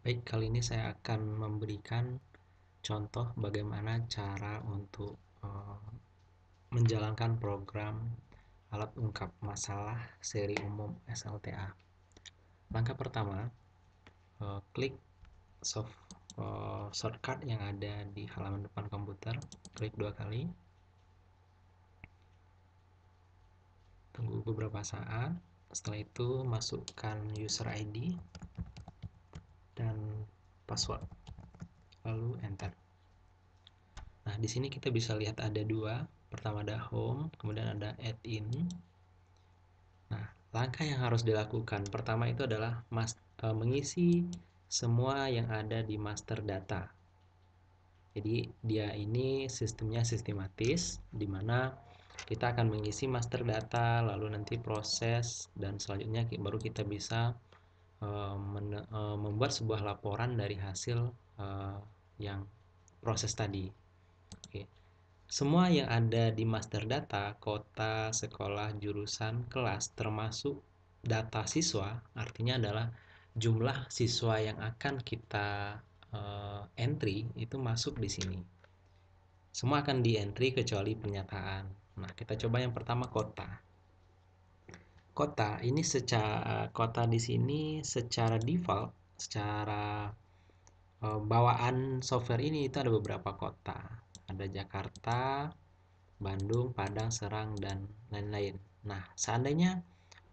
Baik, kali ini saya akan memberikan contoh bagaimana cara untuk uh, menjalankan program alat ungkap masalah seri umum SLTA. Langkah pertama, uh, klik soft uh, shortcut yang ada di halaman depan komputer, klik dua kali. Tunggu beberapa saat, setelah itu masukkan user ID dan password. Lalu enter. Nah, di sini kita bisa lihat ada dua. Pertama ada home, kemudian ada add-in. Nah, langkah yang harus dilakukan pertama itu adalah mas, e, mengisi semua yang ada di master data. Jadi, dia ini sistemnya sistematis di mana kita akan mengisi master data, lalu nanti proses dan selanjutnya baru kita bisa Eh, men, eh, membuat sebuah laporan dari hasil eh, yang proses tadi. Oke. Semua yang ada di master data, kota, sekolah, jurusan, kelas, termasuk data siswa, artinya adalah jumlah siswa yang akan kita uh, entry itu masuk di sini. Semua akan di entry kecuali pernyataan. Nah, kita coba yang pertama kota kota ini secara kota di sini secara default secara eh, bawaan software ini itu ada beberapa kota ada Jakarta Bandung Padang Serang dan lain-lain nah seandainya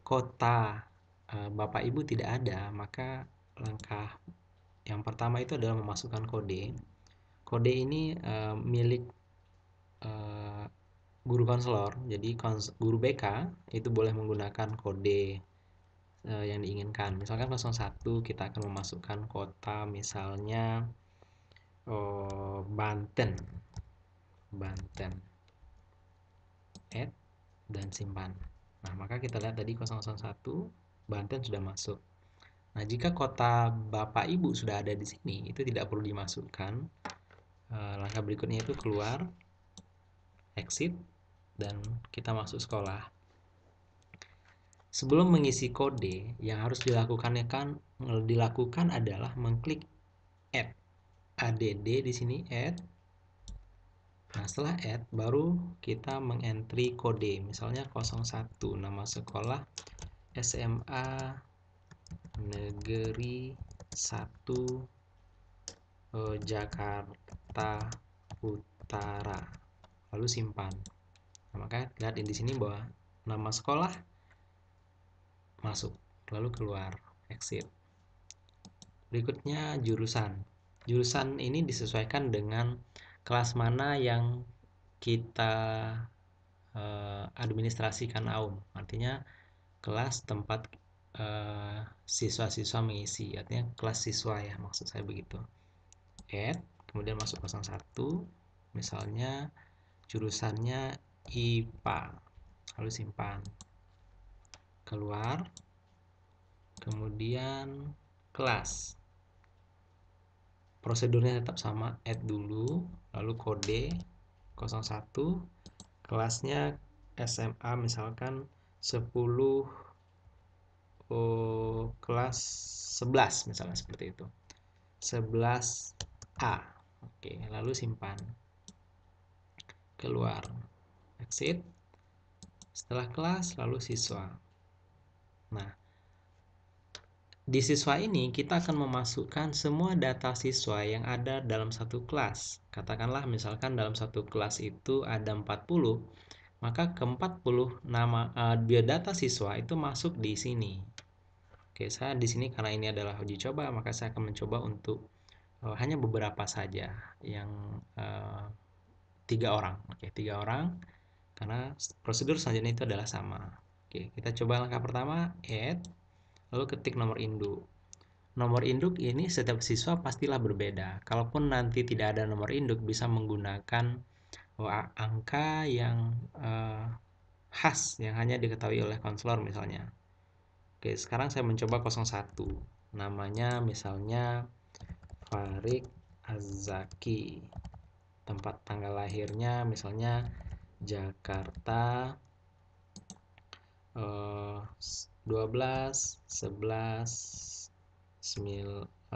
kota eh, Bapak Ibu tidak ada maka langkah yang pertama itu adalah memasukkan kode kode ini eh, milik guru konselor. Jadi guru BK itu boleh menggunakan kode eh, yang diinginkan. Misalkan 01 kita akan memasukkan kota misalnya oh, Banten. Banten. Add dan simpan. Nah, maka kita lihat tadi 001 Banten sudah masuk. Nah, jika kota Bapak Ibu sudah ada di sini, itu tidak perlu dimasukkan. Eh, langkah berikutnya itu keluar exit dan kita masuk sekolah. Sebelum mengisi kode, yang harus dilakukannya kan eh, dilakukan adalah mengklik add. add di sini add. Nah, setelah add baru kita mengentry kode. Misalnya 01 nama sekolah SMA Negeri 1 eh, Jakarta Utara. Lalu simpan nah, maka lihat di sini bahwa nama sekolah masuk lalu keluar exit berikutnya jurusan jurusan ini disesuaikan dengan kelas mana yang kita eh, administrasikan AUM artinya kelas tempat eh, siswa-siswa eh, mengisi artinya kelas siswa ya maksud saya begitu add kemudian masuk 01 misalnya jurusannya IPA lalu simpan keluar kemudian kelas prosedurnya tetap sama add dulu lalu kode 01 kelasnya SMA misalkan 10 oh, kelas 11 misalnya seperti itu 11A oke lalu simpan keluar exit setelah kelas lalu siswa nah di siswa ini kita akan memasukkan semua data siswa yang ada dalam satu kelas katakanlah misalkan dalam satu kelas itu ada 40 maka ke 40 nama uh, biodata siswa itu masuk di sini Oke, saya di sini karena ini adalah uji coba, maka saya akan mencoba untuk uh, hanya beberapa saja, yang uh, tiga orang. Oke, tiga orang karena prosedur selanjutnya itu adalah sama. Oke, kita coba langkah pertama add lalu ketik nomor induk. Nomor induk ini setiap siswa pastilah berbeda. Kalaupun nanti tidak ada nomor induk bisa menggunakan oh, angka yang eh, khas yang hanya diketahui oleh konselor misalnya. Oke, sekarang saya mencoba 01. Namanya misalnya Farik Azaki. Tempat tanggal lahirnya misalnya Jakarta uh, 12 11 9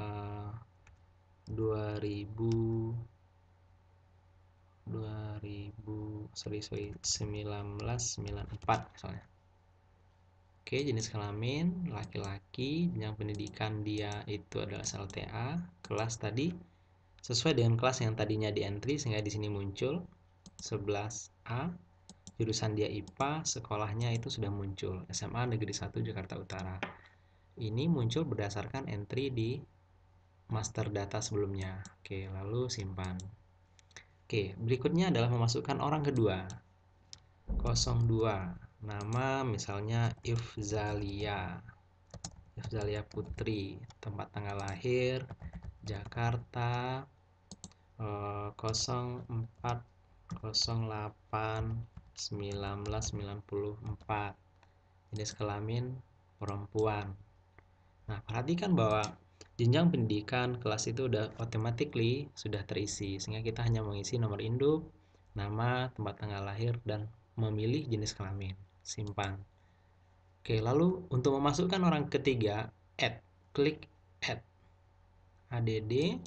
uh, 2000 2000 sorry sorry 1994 misalnya oke jenis kelamin laki-laki yang pendidikan dia itu adalah SLTA kelas tadi sesuai dengan kelas yang tadinya di entry sehingga di sini muncul 11A jurusan dia IPA, sekolahnya itu sudah muncul SMA Negeri 1 Jakarta Utara. Ini muncul berdasarkan entry di master data sebelumnya. Oke, lalu simpan. Oke, berikutnya adalah memasukkan orang kedua. 02 nama misalnya Ifzalia. Ifzalia Putri, tempat tanggal lahir Jakarta 04 eh, 08 1994 jenis kelamin perempuan nah perhatikan bahwa jenjang pendidikan kelas itu udah automatically sudah terisi sehingga kita hanya mengisi nomor induk nama tempat tanggal lahir dan memilih jenis kelamin simpan oke lalu untuk memasukkan orang ketiga add klik add add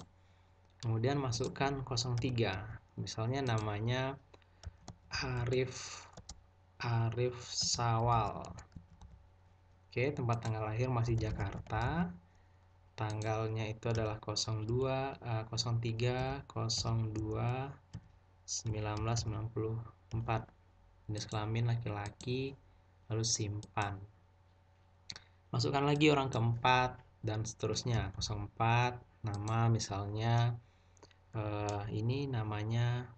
kemudian masukkan 03 misalnya namanya Arif Arif Sawal Oke tempat tanggal lahir masih Jakarta tanggalnya itu adalah 02 uh, 03 02 1994 jenis kelamin laki-laki lalu simpan masukkan lagi orang keempat dan seterusnya 04 nama misalnya uh, ini namanya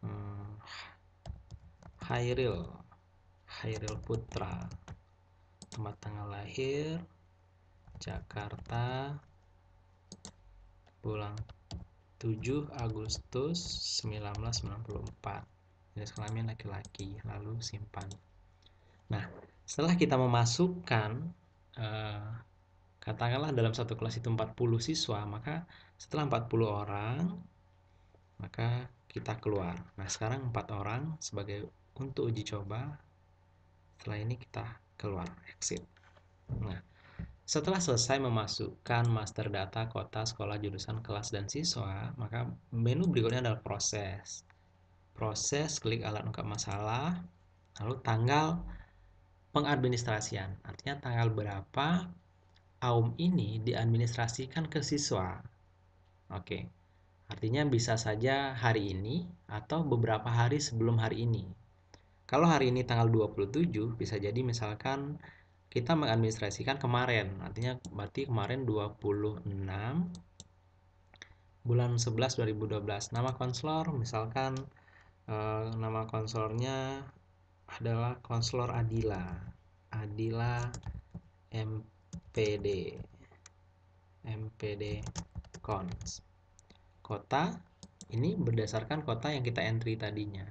um, hmm, Hairil Hairil Putra tempat tanggal lahir Jakarta bulan 7 Agustus 1994 jenis kelamin laki-laki lalu simpan nah setelah kita memasukkan uh, katakanlah dalam satu kelas itu 40 siswa, maka setelah 40 orang, maka kita keluar. Nah, sekarang 4 orang sebagai untuk uji coba. Setelah ini kita keluar, exit. Nah, setelah selesai memasukkan master data kota, sekolah, jurusan, kelas, dan siswa, maka menu berikutnya adalah proses. Proses, klik alat ungkap masalah, lalu tanggal pengadministrasian. Artinya tanggal berapa AUM ini diadministrasikan ke siswa. Oke. Artinya bisa saja hari ini atau beberapa hari sebelum hari ini. Kalau hari ini tanggal 27 bisa jadi misalkan kita mengadministrasikan kemarin. Artinya berarti kemarin 26 bulan 11 2012. Nama konselor misalkan eh, nama konselornya adalah konselor Adila. Adila MP MPD MPD cons kota ini berdasarkan kota yang kita entry tadinya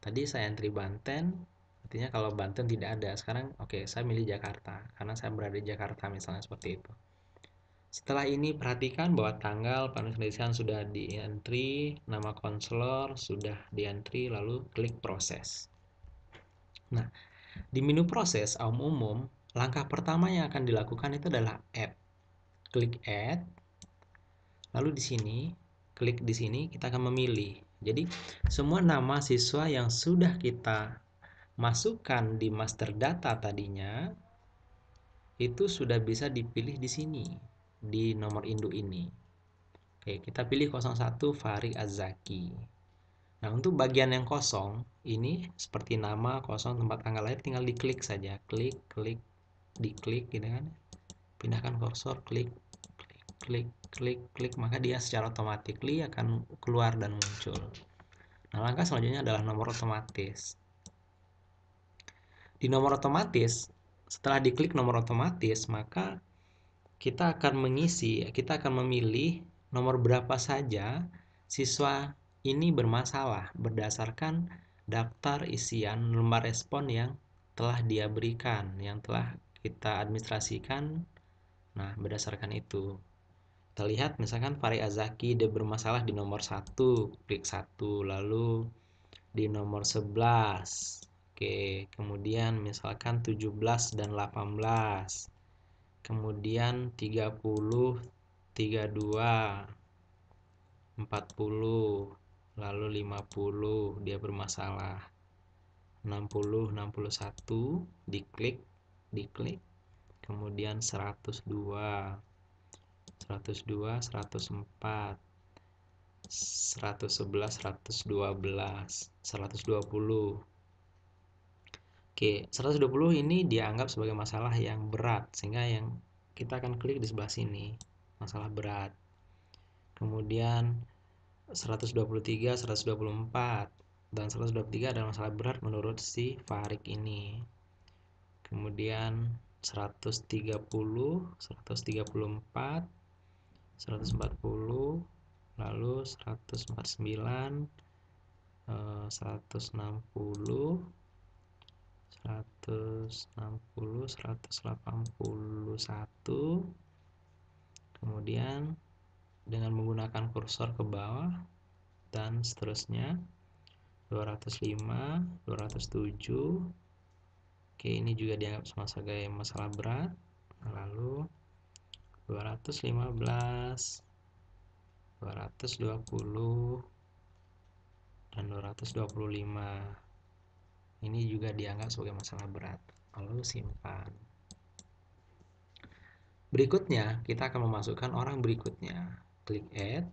tadi saya entry Banten artinya kalau Banten tidak ada sekarang oke okay, saya milih Jakarta karena saya berada di Jakarta misalnya seperti itu setelah ini perhatikan bahwa tanggal penulisan sudah di entry, nama konselor sudah di entry, lalu klik proses. Nah, di menu proses umum-umum Langkah pertama yang akan dilakukan itu adalah add. Klik add. Lalu di sini, klik di sini kita akan memilih. Jadi, semua nama siswa yang sudah kita masukkan di master data tadinya itu sudah bisa dipilih di sini di nomor induk ini. Oke, kita pilih 01 Fari Azaki. Nah, untuk bagian yang kosong ini seperti nama kosong tempat tanggal lahir tinggal diklik saja. Klik, klik, diklik gitu kan pindahkan kursor klik klik klik klik klik maka dia secara otomatis akan keluar dan muncul nah langkah selanjutnya adalah nomor otomatis di nomor otomatis setelah diklik nomor otomatis maka kita akan mengisi kita akan memilih nomor berapa saja siswa ini bermasalah berdasarkan daftar isian lembar respon yang telah dia berikan yang telah kita administrasikan. Nah, berdasarkan itu. Kita lihat misalkan Fari Azaki dia bermasalah di nomor 1, klik 1, lalu di nomor 11. Oke, kemudian misalkan 17 dan 18. Kemudian 30, 32, 40, lalu 50 dia bermasalah. 60, 61 diklik diklik kemudian 102 102 104 111 112 120 Oke, 120 ini dianggap sebagai masalah yang berat sehingga yang kita akan klik di sebelah sini, masalah berat. Kemudian 123, 124 dan 123 adalah masalah berat menurut si Farik ini kemudian 130, 134, 140, lalu 149, 160, 160, 181, kemudian dengan menggunakan kursor ke bawah dan seterusnya 205, 207, Oke, ini juga dianggap sebagai masalah berat. Lalu 215 220 dan 225. Ini juga dianggap sebagai masalah berat. Lalu simpan. Berikutnya, kita akan memasukkan orang berikutnya. Klik add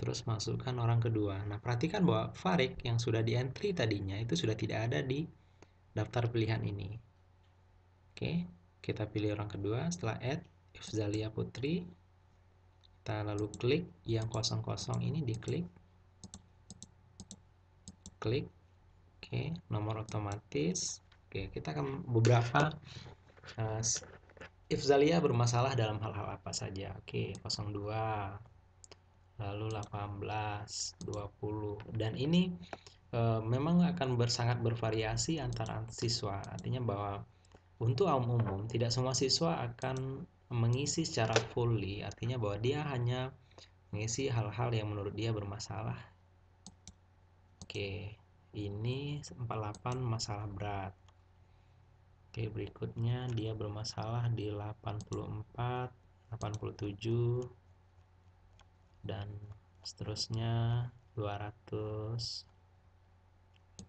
terus masukkan orang kedua. Nah, perhatikan bahwa Farik yang sudah di entry tadinya itu sudah tidak ada di daftar pilihan ini. Oke, kita pilih orang kedua setelah add Ifzalia Putri. Kita lalu klik yang kosong-kosong ini diklik. Klik. Oke, nomor otomatis. Oke, kita akan beberapa uh, Ifzalia bermasalah dalam hal-hal apa saja. Oke, 02 lalu 18, 20 dan ini e, memang akan bersangat bervariasi antara siswa. Artinya bahwa untuk awam umum tidak semua siswa akan mengisi secara fully, artinya bahwa dia hanya mengisi hal-hal yang menurut dia bermasalah. Oke, ini 48 masalah berat. Oke, berikutnya dia bermasalah di 84, 87 dan seterusnya 200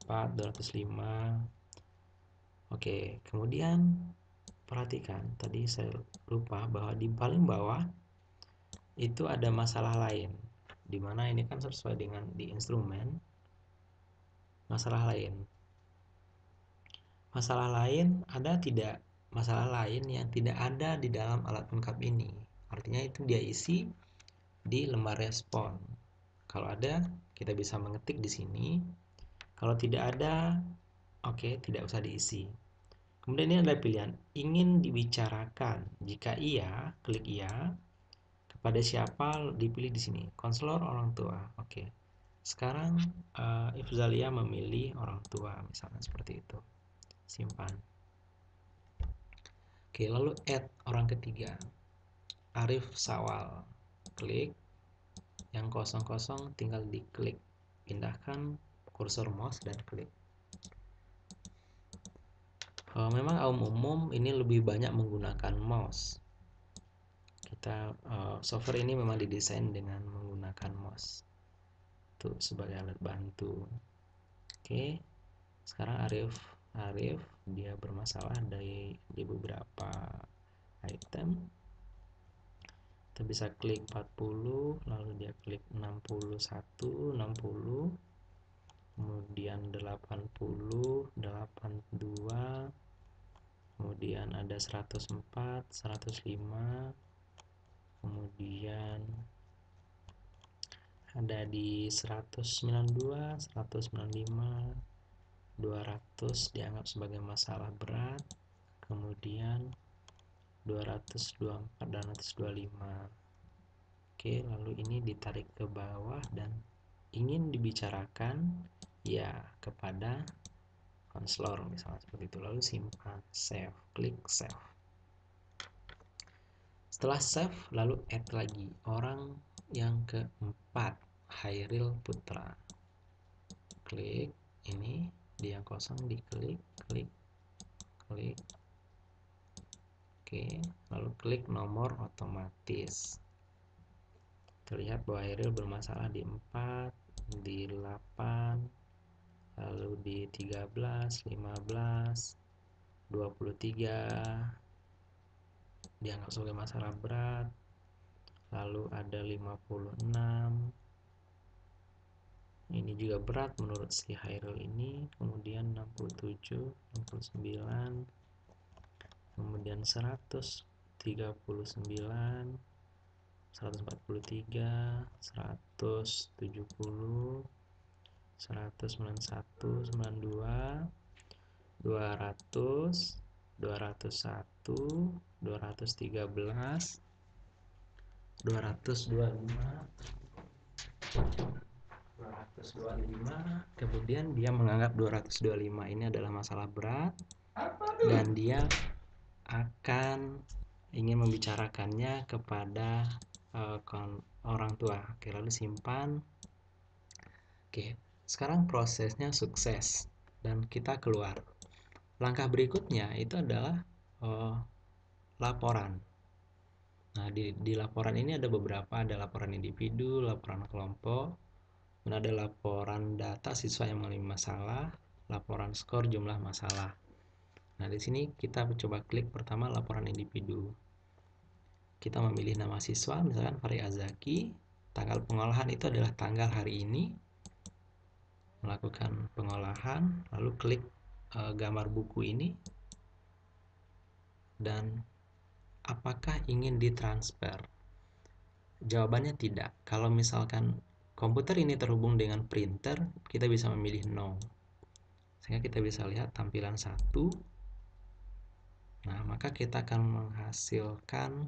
204, 205. Oke, kemudian perhatikan tadi saya lupa bahwa di paling bawah itu ada masalah lain. Dimana ini kan sesuai dengan di instrumen masalah lain. Masalah lain ada tidak masalah lain yang tidak ada di dalam alat lengkap ini. Artinya itu dia isi di lembar respon. Kalau ada, kita bisa mengetik di sini kalau tidak ada, oke, okay, tidak usah diisi. Kemudian ini ada pilihan ingin dibicarakan. Jika iya, klik iya. Kepada siapa dipilih di sini? Konselor orang tua. Oke. Okay. Sekarang uh, Ifzalia memilih orang tua, misalnya seperti itu. Simpan. Oke, lalu add orang ketiga. Arif Sawal. Klik. Yang kosong-kosong tinggal diklik. Pindahkan kursor mouse dan klik memang kaum umum ini lebih banyak menggunakan mouse kita eh, software ini memang didesain dengan menggunakan mouse itu sebagai alat bantu oke sekarang Arif Arif dia bermasalah dari di beberapa item kita bisa klik 40 lalu dia klik 61 60 kemudian 80 82 kemudian ada 104 105 kemudian ada di 192 195 200 dianggap sebagai masalah berat kemudian 224 dan 225 oke lalu ini ditarik ke bawah dan ingin dibicarakan ya kepada konselor misalnya seperti itu lalu simpan save klik save setelah save lalu add lagi orang yang keempat Hairil Putra klik ini dia kosong diklik klik klik oke lalu klik nomor otomatis terlihat bahwa Hairil bermasalah di 4 di 8 lalu di 13 15 23 dianggap sebagai masalah berat lalu ada 56 ini juga berat menurut si Hairul ini kemudian 67 69 kemudian 139, 143 170 191, 92, 200, 201, 213, 225, 225 kemudian dia menganggap 225 ini adalah masalah berat dan dia akan ingin membicarakannya kepada uh, kon orang tua oke lalu simpan oke sekarang prosesnya sukses dan kita keluar. Langkah berikutnya itu adalah uh, laporan. Nah, di, di laporan ini ada beberapa, ada laporan individu, laporan kelompok, dan ada laporan data siswa yang mengalami masalah, laporan skor jumlah masalah. Nah, di sini kita coba klik pertama laporan individu. Kita memilih nama siswa, misalkan Fari Azaki, tanggal pengolahan itu adalah tanggal hari ini, melakukan pengolahan lalu klik e, gambar buku ini dan apakah ingin ditransfer jawabannya tidak kalau misalkan komputer ini terhubung dengan printer kita bisa memilih no sehingga kita bisa lihat tampilan satu nah maka kita akan menghasilkan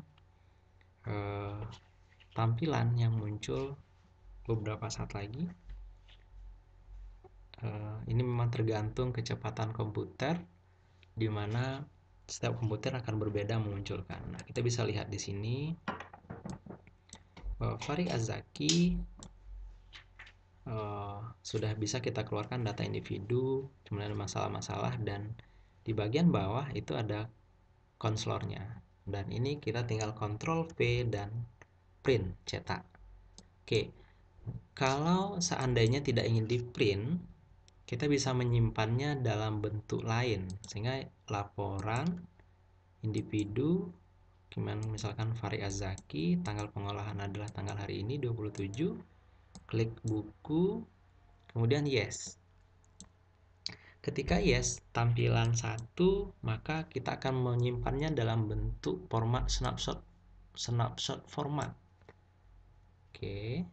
e, tampilan yang muncul beberapa saat lagi Eh, ini memang tergantung kecepatan komputer, di mana setiap komputer akan berbeda memunculkan. Nah, kita bisa lihat di sini bahwa eh, Farid Azaki uh, sudah bisa kita keluarkan data individu, kemudian masalah-masalah, dan di bagian bawah itu ada konslornya. Dan ini kita tinggal kontrol P dan print, cetak. Oke, kalau seandainya tidak ingin di print, kita bisa menyimpannya dalam bentuk lain sehingga laporan individu gimana misalkan Fari Azaki tanggal pengolahan adalah tanggal hari ini 27 klik buku kemudian yes ketika yes tampilan satu maka kita akan menyimpannya dalam bentuk format snapshot snapshot format oke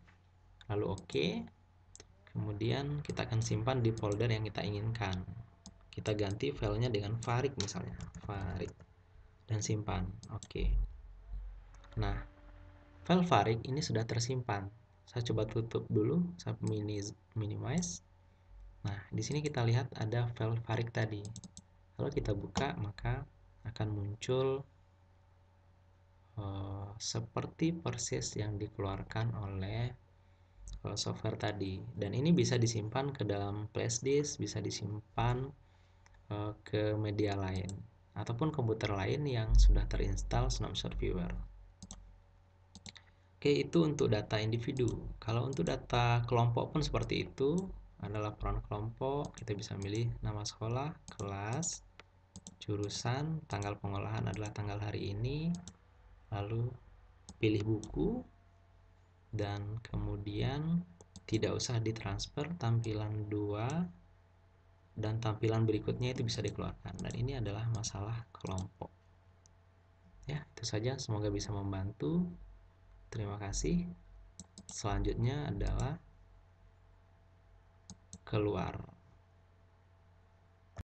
lalu oke kemudian kita akan simpan di folder yang kita inginkan kita ganti filenya dengan farik misalnya farik dan simpan oke nah file farik ini sudah tersimpan saya coba tutup dulu saya minimize nah di sini kita lihat ada file farik tadi kalau kita buka maka akan muncul uh, seperti persis yang dikeluarkan oleh Eh, software tadi dan ini bisa disimpan ke dalam flash disk bisa disimpan eh, ke media lain ataupun komputer lain yang sudah terinstall Snapshot Viewer oke itu untuk data individu kalau untuk data kelompok pun seperti itu ada laporan kelompok kita bisa milih nama sekolah, kelas, jurusan, tanggal pengolahan adalah tanggal hari ini lalu pilih buku dan kemudian tidak usah ditransfer tampilan 2 dan tampilan berikutnya itu bisa dikeluarkan dan ini adalah masalah kelompok ya itu saja semoga bisa membantu terima kasih selanjutnya adalah keluar